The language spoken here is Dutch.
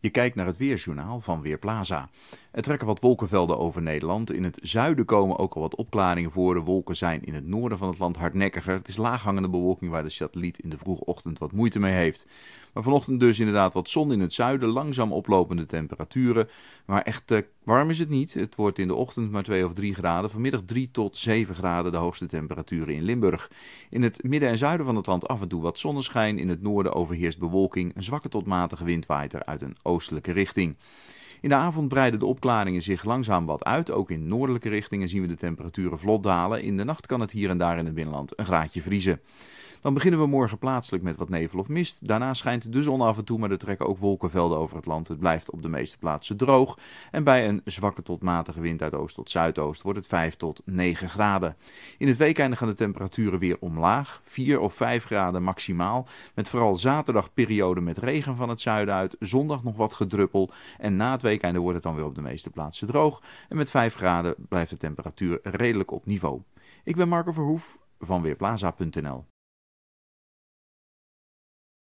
Je kijkt naar het weerjournaal van Weerplaza. Er trekken wat wolkenvelden over Nederland. In het zuiden komen ook al wat opklaringen voor. De wolken zijn in het noorden van het land hardnekkiger. Het is laaghangende bewolking waar de satelliet in de vroege ochtend wat moeite mee heeft. Maar vanochtend dus inderdaad wat zon in het zuiden. Langzaam oplopende temperaturen. Maar echt eh, warm is het niet. Het wordt in de ochtend maar 2 of 3 graden. Vanmiddag 3 tot 7 graden de hoogste temperaturen in Limburg. In het midden en zuiden van het land af en toe wat zonneschijn. In het noorden overheerst bewolking. Een zwakke tot matige wind waait er uit een oostelijke richting. In de avond breiden de opklaringen zich langzaam wat uit. Ook in noordelijke richtingen zien we de temperaturen vlot dalen. In de nacht kan het hier en daar in het binnenland een graadje vriezen. Dan beginnen we morgen plaatselijk met wat nevel of mist. Daarna schijnt de zon af en toe, maar er trekken ook wolkenvelden over het land. Het blijft op de meeste plaatsen droog. En bij een zwakke tot matige wind uit oost tot zuidoost wordt het 5 tot 9 graden. In het weekende gaan de temperaturen weer omlaag. 4 of 5 graden maximaal. Met vooral zaterdag periode met regen van het zuiden uit. Zondag nog wat gedruppel. En na het er wordt het dan weer op de meeste plaatsen droog. En met 5 graden blijft de temperatuur redelijk op niveau. Ik ben Marco Verhoef van Weerplaza.nl.